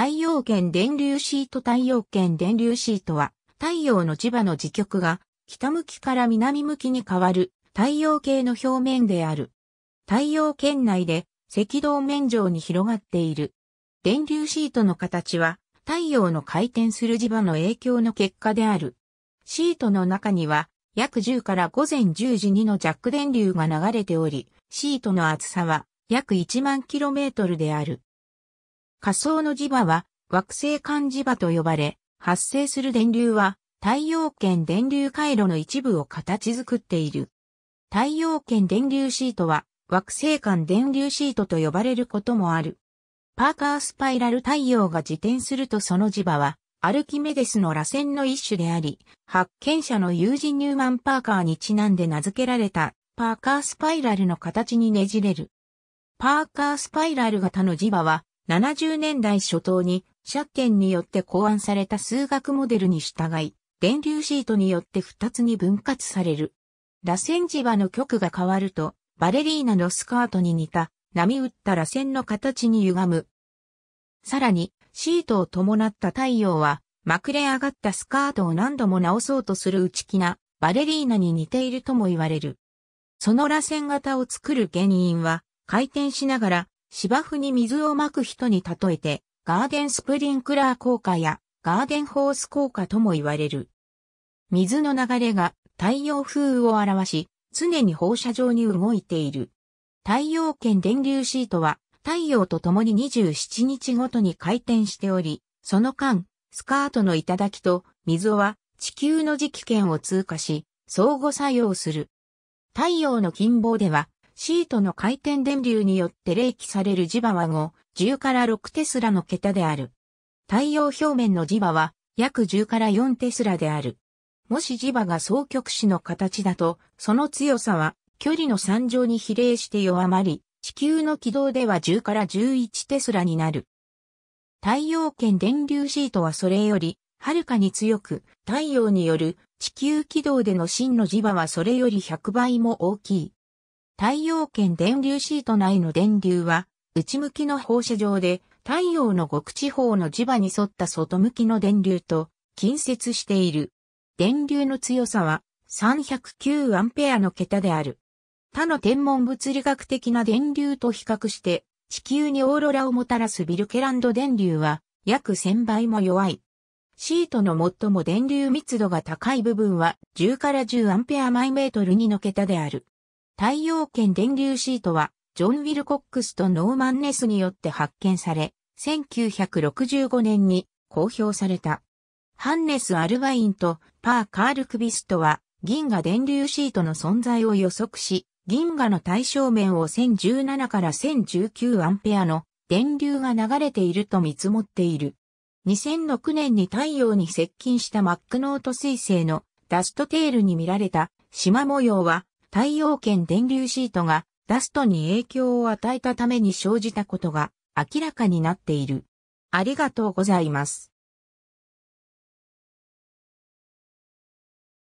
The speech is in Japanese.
太陽圏電流シート太陽圏電流シートは太陽の磁場の磁極が北向きから南向きに変わる太陽系の表面である。太陽圏内で赤道面上に広がっている。電流シートの形は太陽の回転する磁場の影響の結果である。シートの中には約10から午前10時にの弱電流が流れており、シートの厚さは約1万 km である。仮想の磁場は惑星間磁場と呼ばれ、発生する電流は太陽圏電流回路の一部を形作っている。太陽圏電流シートは惑星間電流シートと呼ばれることもある。パーカースパイラル太陽が自転するとその磁場はアルキメデスの螺旋の一種であり、発見者の友人ニューマン・パーカーにちなんで名付けられたパーカースパイラルの形にねじれる。パーカースパイラル型の磁場は70年代初頭に、借ャによって考案された数学モデルに従い、電流シートによって2つに分割される。螺旋磁場の極が変わると、バレリーナのスカートに似た、波打った螺旋の形に歪む。さらに、シートを伴った太陽は、まくれ上がったスカートを何度も直そうとする内気な、バレリーナに似ているとも言われる。その螺旋型を作る原因は、回転しながら芝生に水をまく人に例えて、ガーデンスプリンクラー効果やガーデンホース効果とも言われる。水の流れが太陽風を表し、常に放射状に動いている。太陽圏電流シートは太陽と共に27日ごとに回転しており、その間、スカートの頂きと溝は地球の磁気圏を通過し、相互作用する。太陽の近傍ではシートの回転電流によって冷気される磁場は5、10から6テスラの桁である。太陽表面の磁場は約10から4テスラである。もし磁場が双極子の形だと、その強さは距離の3乗に比例して弱まり、地球の軌道では10から11テスラになる。太陽圏電流シートはそれより、はるかに強く、太陽による地球軌道での真の磁場はそれより100倍も大きい。太陽圏電流シート内の電流は、内向きの放射状で、太陽の極地方の磁場に沿った外向きの電流と近接している。電流の強さは3 0 9アの桁である。他の天文物理学的な電流と比較して、地球にオーロラをもたらすビルケランド電流は約1000倍も弱い。シートの最も電流密度が高い部分は10から1 0ア毎メートル2の桁である。太陽圏電流シートは、ジョン・ウィルコックスとノーマン・ネスによって発見され、1965年に公表された。ハンネス・アルバインとパー・カール・クビストは、銀河電流シートの存在を予測し、銀河の対象面を1017から1019アンペアの電流が流れていると見積もっている。2006年に太陽に接近したマックノート彗星のダストテールに見られた縞模様は太陽圏電流シートがダストに影響を与えたために生じたことが明らかになっている。ありがとうございます。